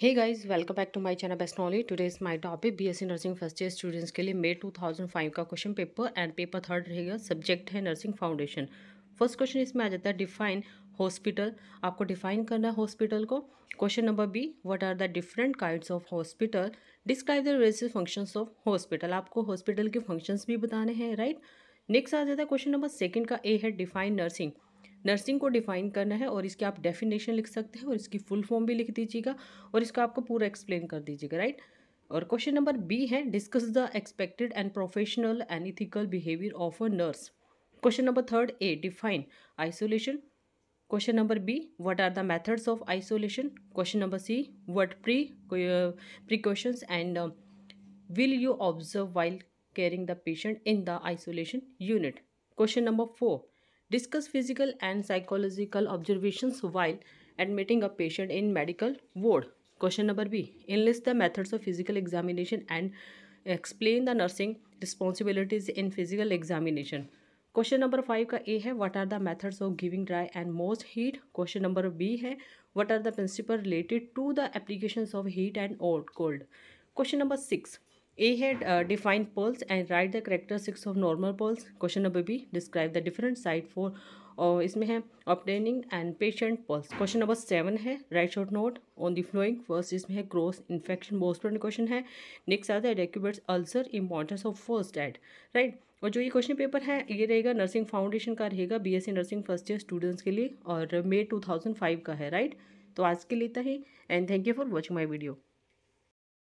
hey guys welcome back to my channel best knowledge today is my topic BSc nursing first year students के लिए May 2005 का question paper and paper third रहेगा subject है nursing foundation first question इसमें आ जाता है define hospital आपको डिफाइन करना है हॉस्पिटल को question number B what are the different kinds of hospital describe the रेसिव फंक्शंस ऑफ हॉस्पिटल आपको हॉस्पिटल के फंक्शंस भी बताने हैं राइट नेक्स्ट आ जाता है क्वेश्चन नंबर सेकंड का ए है डिफाइन नर्सिंग नर्सिंग को डिफाइन करना है और इसकी आप डेफिनेशन लिख सकते हैं और इसकी फुल फॉर्म भी लिख दीजिएगा और इसका आपको पूरा एक्सप्लेन कर दीजिएगा राइट और क्वेश्चन नंबर बी है discuss the expected and professional and ethical behaviour of a nurse question number third A define isolation question number B what are the methods of isolation question number C what pre precautions and will you observe while caring the patient in the isolation unit question number four discuss physical and psychological observations while admitting a patient in medical ward question number b enlist the methods of physical examination and explain the nursing responsibilities in physical examination question number 5 ka a hai what are the methods of giving dry and moist heat question number b hai what are the principles related to the applications of heat and cold question number 6 A है defined pulse and write the character six of normal pulse question number B describe the different side for और इसमें है obtaining and patient pulse question number seven है write short note on the following first इसमें है cross infection most question है next आता है decubitus ulcer importance of first aid right और जो ये क्वेश्चन पेपर है ये रहेगा नर्सिंग फाउंडेशन का रहेगा BSc nursing first year students के लिए और मे फाइव का है राइट तो आज के लिए इतना ही and thank you for watching my video